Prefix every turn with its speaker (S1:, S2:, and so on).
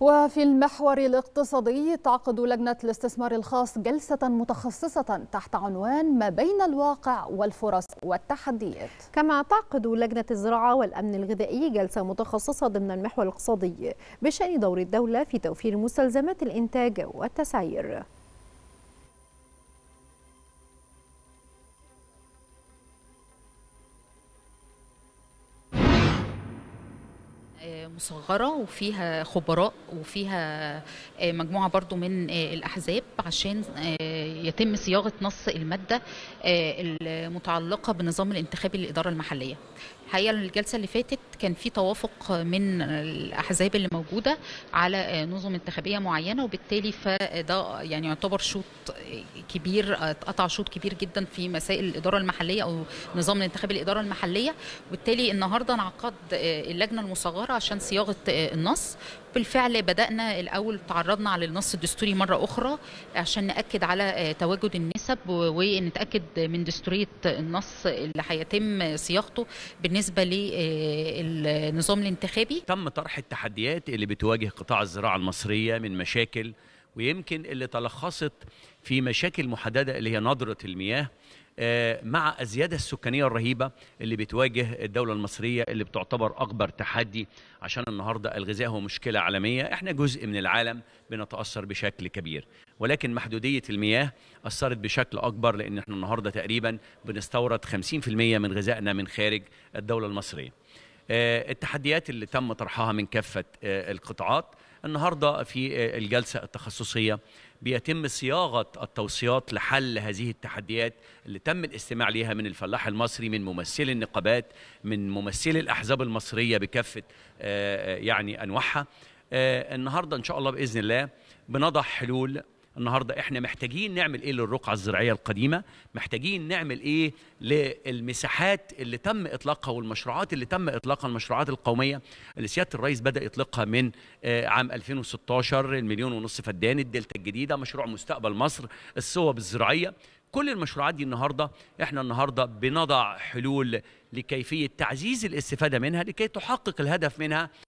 S1: وفي المحور الاقتصادي تعقد لجنة الاستثمار الخاص جلسة متخصصة تحت عنوان ما بين الواقع والفرص والتحديات كما تعقد لجنة الزراعة والأمن الغذائي جلسة متخصصة ضمن المحور الاقتصادي بشأن دور الدولة في توفير مستلزمات الإنتاج والتسعير
S2: مصغرة وفيها خبراء وفيها آه، مجموعة برضو من آه، الأحزاب عشان آه، يتم صياغة نص المادة المتعلقة بنظام الانتخاب للإدارة المحلية الحقيقه الجلسه اللي فاتت كان في توافق من الاحزاب اللي موجوده على نظم انتخابيه معينه وبالتالي فده يعني يعتبر شوط كبير اتقطع شوط كبير جدا في مسائل الاداره المحليه او نظام الانتخاب الاداره المحليه وبالتالي النهارده انعقد اللجنه المصغره عشان صياغه آه، النص بالفعل بدأنا الأول تعرضنا على النص الدستوري مرة أخرى عشان نأكد على آه، تواجد النسب ونتأكد من دستورية النص اللي هيتم صياغته بالنسبة للنظام آه، الانتخابي تم طرح
S3: التحديات اللي بتواجه قطاع الزراعة المصرية من مشاكل ويمكن اللي تلخصت في مشاكل محددة اللي هي ندرة المياه آه، مع الزيادة السكانية الرهيبة اللي بتواجه الدولة المصرية اللي بتعتبر أكبر تحدي عشان النهاردة الغذاء هو مشكلة عالمية احنا جزء من العالم بنتأثر بشكل كبير ولكن محدودية المياه أثرت بشكل أكبر لأن احنا النهاردة تقريبا بنستورد 50% من غذائنا من خارج الدولة المصرية آه، التحديات اللي تم طرحها من كافة آه، القطاعات النهاردة في آه، الجلسة التخصصية بيتم صياغة التوصيات لحل هذه التحديات اللي تم الاستماع ليها من الفلاح المصري من ممثلي النقابات من ممثلي الأحزاب المصرية بكافة يعني أنواعها النهاردة إن شاء الله بإذن الله بنضع حلول النهارده احنا محتاجين نعمل ايه للرقعه الزراعيه القديمه محتاجين نعمل ايه للمساحات اللي تم اطلاقها والمشروعات اللي تم اطلاقها المشروعات القوميه اللي سياده الرئيس بدا يطلقها من آه، عام 2016 المليون ونص فدان الدلتا الجديده مشروع مستقبل مصر الصوب الزراعيه كل المشروعات دي النهارده احنا النهارده بنضع حلول لكيفيه تعزيز الاستفاده منها لكي تحقق الهدف منها